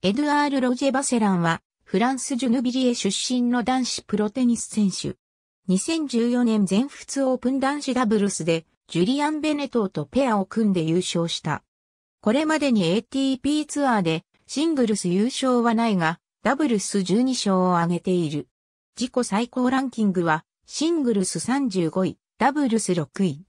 エドゥアール・ロジェ・バセランは、フランス・ジュヌビリエ出身の男子プロテニス選手。2014年全仏オープン男子ダブルスで、ジュリアン・ベネトーとペアを組んで優勝した。これまでに ATP ツアーで、シングルス優勝はないが、ダブルス12勝を挙げている。自己最高ランキングは、シングルス35位、ダブルス6位。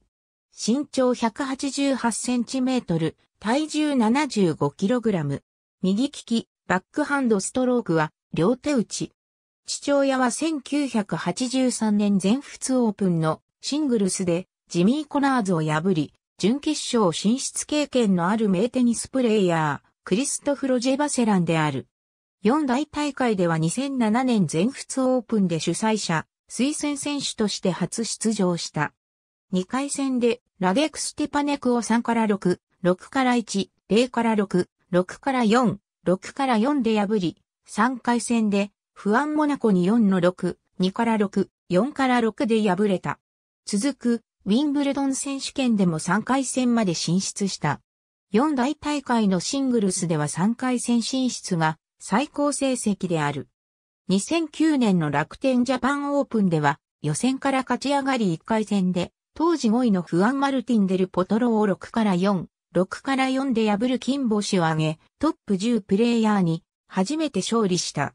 身長188センチメートル、体重75キログラム。右利き、バックハンドストロークは両手打ち。父親は1983年全仏オープンのシングルスでジミー・コナーズを破り、準決勝進出経験のある名テニスプレイヤー、クリストフ・ロジェ・バセランである。四大大会では2007年全仏オープンで主催者、推薦選手として初出場した。2回戦でラデクステパネクを3から6、6から1、0から6、6から4、6から4で破り、3回戦で、不安モナコに4の6、2から6、4から6で敗れた。続く、ウィンブルドン選手権でも3回戦まで進出した。4大大会のシングルスでは3回戦進出が最高成績である。2009年の楽天ジャパンオープンでは予選から勝ち上がり1回戦で当時5位のフアン・マルティン・デル・ポトロを6から4、6から4で破る金星を挙げ、トップ10プレイヤーに初めて勝利した。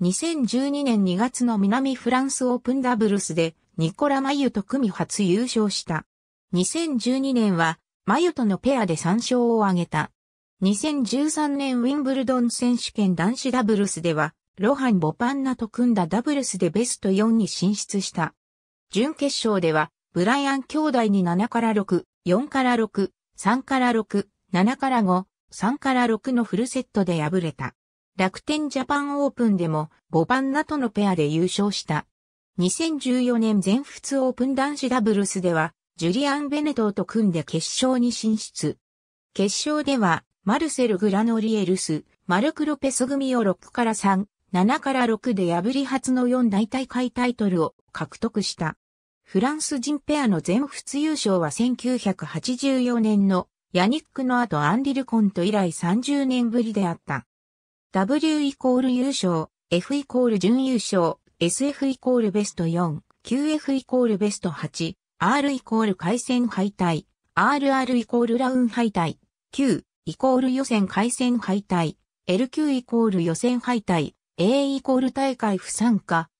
2012年2月の南フランスオープンダブルスでニコラ・マユと組初優勝した。2012年はマユとのペアで3勝を挙げた。2013年ウィンブルドン選手権男子ダブルスでは、ロハン・ボパンナと組んだダブルスでベスト4に進出した。準決勝では、ブライアン兄弟に7から6、4から6、3から6、7から5、3から6のフルセットで敗れた。楽天ジャパンオープンでも5番ナとのペアで優勝した。2014年全仏オープン男子ダブルスでは、ジュリアン・ベネトーと組んで決勝に進出。決勝では、マルセル・グラノリエルス、マルク・ロペス組を6から3、7から6で破り初の4大大会タイトルを獲得した。フランス人ペアの全仏優勝は1984年のヤニックの後アンディルコント以来30年ぶりであった。W イコール優勝、F イコール準優勝、SF イコールベスト4、QF イコールベスト8、R イコール回戦敗退、RR イコールラウン敗退、Q イコール予選回戦敗退、LQ イコール予選敗退、A イコール大会不参加、